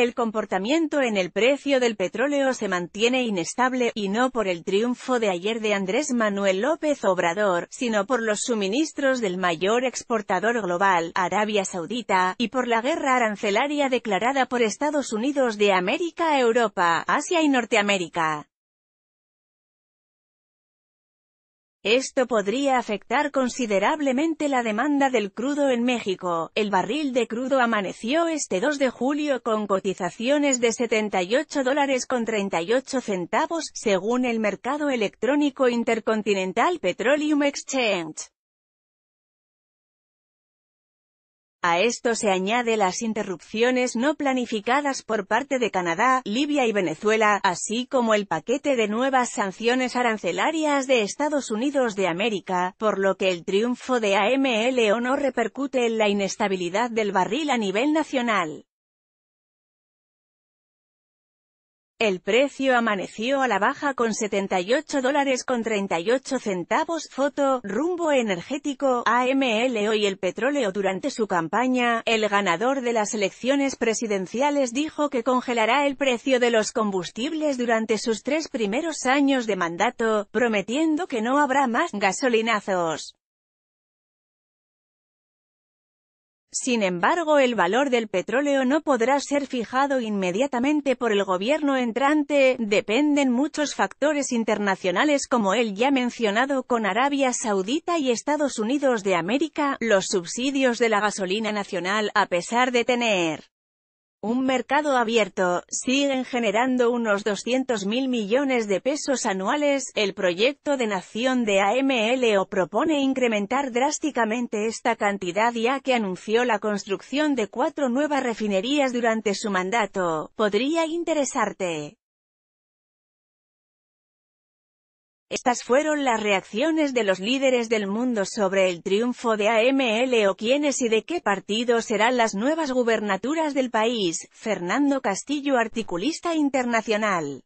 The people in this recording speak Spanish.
El comportamiento en el precio del petróleo se mantiene inestable, y no por el triunfo de ayer de Andrés Manuel López Obrador, sino por los suministros del mayor exportador global, Arabia Saudita, y por la guerra arancelaria declarada por Estados Unidos de América Europa, Asia y Norteamérica. Esto podría afectar considerablemente la demanda del crudo en México. El barril de crudo amaneció este 2 de julio con cotizaciones de 78 dólares con 38 centavos, según el mercado electrónico intercontinental Petroleum Exchange. A esto se añade las interrupciones no planificadas por parte de Canadá, Libia y Venezuela, así como el paquete de nuevas sanciones arancelarias de Estados Unidos de América, por lo que el triunfo de AMLO no repercute en la inestabilidad del barril a nivel nacional. El precio amaneció a la baja con 78 dólares con 38 centavos. Foto, rumbo energético, AML y el petróleo durante su campaña, el ganador de las elecciones presidenciales dijo que congelará el precio de los combustibles durante sus tres primeros años de mandato, prometiendo que no habrá más gasolinazos. Sin embargo el valor del petróleo no podrá ser fijado inmediatamente por el gobierno entrante, dependen muchos factores internacionales como el ya mencionado con Arabia Saudita y Estados Unidos de América, los subsidios de la gasolina nacional, a pesar de tener un mercado abierto, siguen generando unos 200.000 mil millones de pesos anuales. El proyecto de nación de AMLO propone incrementar drásticamente esta cantidad ya que anunció la construcción de cuatro nuevas refinerías durante su mandato. Podría interesarte. Estas fueron las reacciones de los líderes del mundo sobre el triunfo de AML o quiénes y de qué partido serán las nuevas gubernaturas del país. Fernando Castillo articulista internacional